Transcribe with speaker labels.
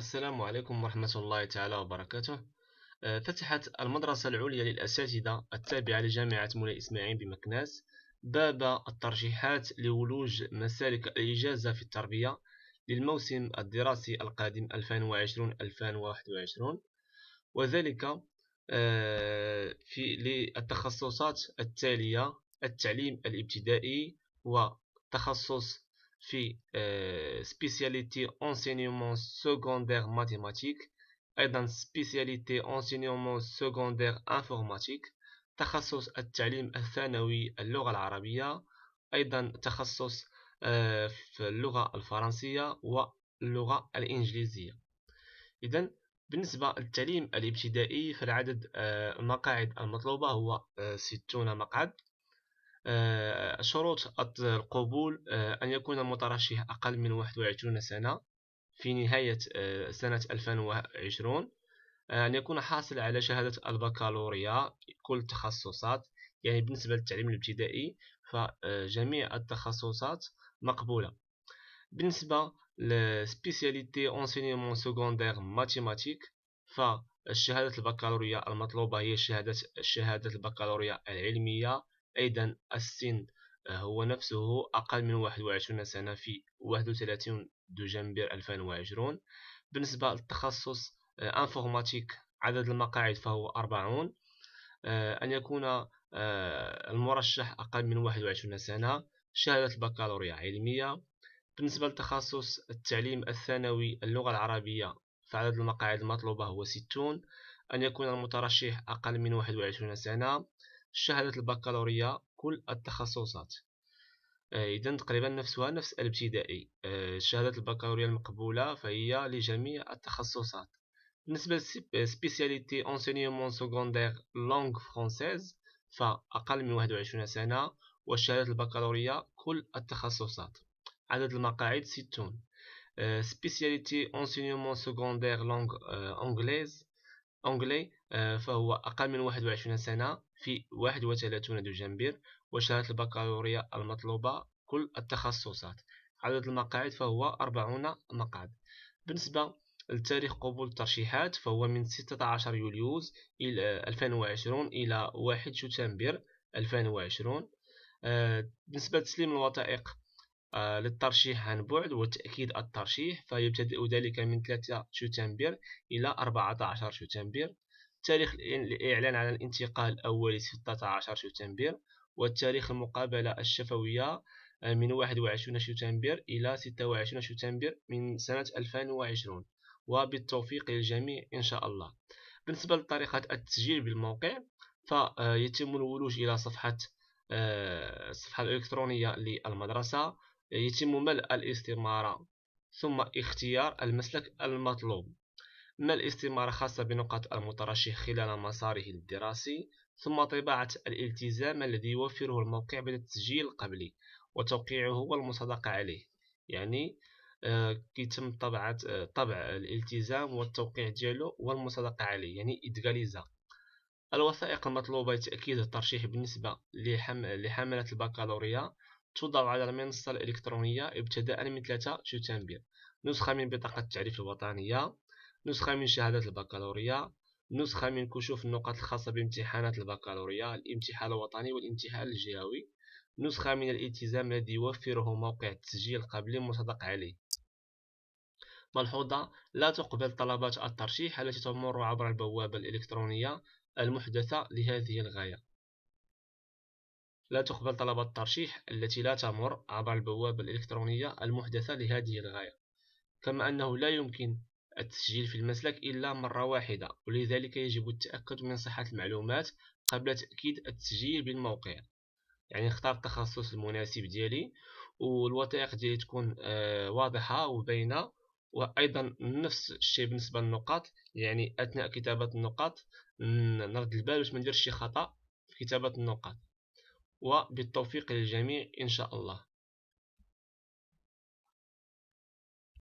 Speaker 1: السلام عليكم ورحمة الله تعالى وبركاته آه، فتحت المدرسة العليا للأساتذة التابعة لجامعة مولاي إسماعيل بمكناس باب الترشيحات لولوج مسالك الإجازة في التربية للموسم الدراسي القادم 2020-2021 وذلك آه، في للتخصصات التالية التعليم الابتدائي وتخصص في سبيسياليتي انسينيومون سكوندير ماتيماتيك ايضا سبيسياليتي انسينيومون سكوندير انفورماتيك تخصص التعليم الثانوي اللغة العربية ايضا تخصص في اللغة الفرنسية واللغة الإنجليزية إذا بالنسبة للتعليم الابتدائي فالعدد المقاعد المطلوبة هو ستون مقعد آه، شروط القبول آه، أن يكون المترشح أقل من 21 سنة في نهاية آه، سنة 2020 أن يكون حاصل على شهادة البكالوريا كل التخصصات يعني بالنسبة للتعليم الابتدائي فجميع التخصصات مقبولة بالنسبة لسبيسياليتي انسينيمون سكوندير ماتيماتيك فالشهادة البكالوريا المطلوبة هي شهادة شهادة البكالوريا العلمية أيضا السن آه، هو نفسه أقل من 21 سنة في 31 دجنبر 2020 بالنسبة للتخصص آه، انفورماتيك عدد المقاعد فهو 40 آه، أن يكون المرشح أقل من 21 سنة شهادة البكالوريا علمية بالنسبة لتخصص التعليم الثانوي اللغة العربية فعدد المقاعد المطلوبة هو 60 أن يكون المترشح أقل من 21 سنة شهادة البكالوريا كل التخصصات آه، إذا تقريبا نفسها نفس الابتدائي آه، شهادة البكالوريا المقبولة فهي لجميع التخصصات بالنسبة لسبيسياليتي انسينيومون سكوندير لونغ فرونسيز فأقل من 21 سنة وشهادة البكالوريا كل التخصصات عدد المقاعد 60 آه، سبيسياليتي انسينيومون سكوندير لونغ انجليز أونغلي آه، فهو أقل من 21 سنة في 31 دجنبر وشهادة البكالوريا المطلوبة كل التخصصات عدد المقاعد فهو 40 مقعد بالنسبة لتاريخ قبول الترشيحات فهو من 16 يوليوز إلى 2020 إلى 1 شتنبر 2020 بالنسبة لتسليم الوثائق آه، للترشيح عن بعد وتأكيد الترشيح فيبتدئ ذلك من 3 شتنبر إلى 14 شتنبر تاريخ الإعلان عن الانتقال الأولي 16 شتنبر والتاريخ المقابلة الشفوية آه، من 21 شتنبر إلى 26 شتنبر من سنة 2020 وبالتوفيق للجميع إن شاء الله بالنسبة لطريقة التسجيل بالموقع فيتم آه، الولوج إلى صفحة الصفحة الإلكترونية للمدرسة يتم ملء الاستمارة ثم اختيار المسلك المطلوب ملء الاستمارة خاصة بنقاط المترشح خلال مساره الدراسي ثم طباعة الالتزام الذي يوفره الموقع بعد التسجيل القبلي وتوقيعه والمصادقة عليه يعني كيتم آه، طبعة آه، طبع الالتزام والتوقيع ديالو والمصادقة عليه يعني إدغاليزا الوثائق المطلوبة لتأكيد الترشيح بالنسبة لحملة البكالوريا توضع على المنصة الإلكترونية ابتداء من 3 شتنبر نسخة من بطاقة التعريف الوطنية نسخة من شهادة البكالوريا نسخة من كشوف النقاط الخاصة بامتحانات البكالوريا الامتحان الوطني والامتحان الجهوي نسخة من الالتزام الذي يوفره موقع التسجيل قبل المصدق عليه ملحوظة لا تقبل طلبات الترشيح التي تمر عبر البوابة الإلكترونية المحدثة لهذه الغاية لا تقبل طلبات الترشيح التي لا تمر عبر البوابة الإلكترونية المحدثة لهذه الغاية كما أنه لا يمكن التسجيل في المسلك إلا مرة واحدة ولذلك يجب التأكد من صحة المعلومات قبل تأكيد التسجيل بالموقع يعني اختار التخصص المناسب ديالي والوثائق ديالي تكون آه، واضحة وباينة وأيضا نفس الشيء بالنسبة للنقاط يعني أثناء كتابة النقاط نرد البال باش ما نديرش شي خطأ في كتابة النقاط وبالتوفيق للجميع إن شاء الله